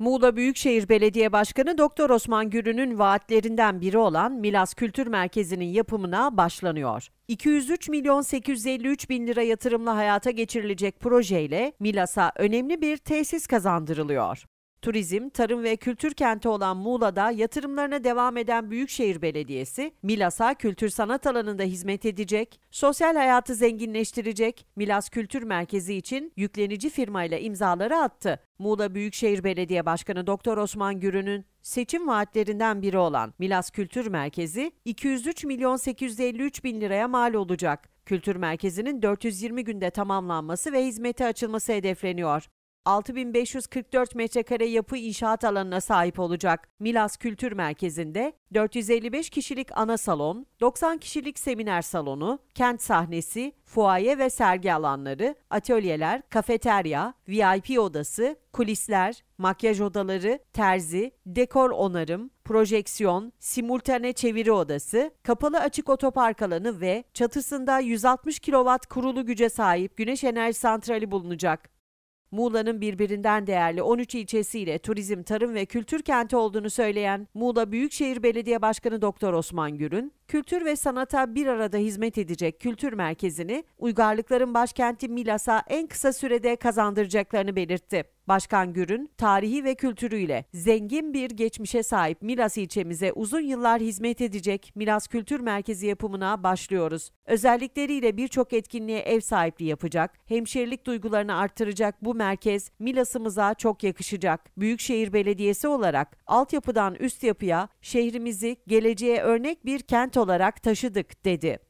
Muğla Büyükşehir Belediye Başkanı Doktor Osman Gürü'nün vaatlerinden biri olan Milas Kültür Merkezi'nin yapımına başlanıyor. 203 milyon 853 bin lira yatırımla hayata geçirilecek projeyle Milas'a önemli bir tesis kazandırılıyor. Turizm, tarım ve kültür kenti olan Muğla'da yatırımlarına devam eden Büyükşehir Belediyesi, Milas'a kültür sanat alanında hizmet edecek, sosyal hayatı zenginleştirecek Milas Kültür Merkezi için yüklenici firmayla imzaları attı. Muğla Büyükşehir Belediye Başkanı Doktor Osman Gürün'ün seçim vaatlerinden biri olan Milas Kültür Merkezi 203 milyon 853 bin liraya mal olacak. Kültür merkezinin 420 günde tamamlanması ve hizmete açılması hedefleniyor. 6544 metrekare yapı inşaat alanına sahip olacak. Milas Kültür Merkezi'nde 455 kişilik ana salon, 90 kişilik seminer salonu, kent sahnesi, fuaye ve sergi alanları, atölyeler, kafeterya, VIP odası, kulisler, makyaj odaları, terzi, dekor onarım, projeksiyon, simultane çeviri odası, kapalı açık otopark alanı ve çatısında 160 kW kurulu güce sahip güneş enerji santrali bulunacak. Muğla'nın birbirinden değerli 13 ilçesiyle turizm, tarım ve kültür kenti olduğunu söyleyen Muğla Büyükşehir Belediye Başkanı Doktor Osman Gür'ün kültür ve sanata bir arada hizmet edecek kültür merkezini uygarlıkların başkenti Milas'a en kısa sürede kazandıracaklarını belirtti. Başkan Gür'ün tarihi ve kültürüyle zengin bir geçmişe sahip Milas ilçemize uzun yıllar hizmet edecek Milas Kültür Merkezi yapımına başlıyoruz. Özellikleriyle birçok etkinliğe ev sahipliği yapacak, hemşerilik duygularını artıracak bu merkez Milas'ımıza çok yakışacak. Büyükşehir Belediyesi olarak altyapıdan üst yapıya şehrimizi geleceğe örnek bir kent olarak taşıdık dedi.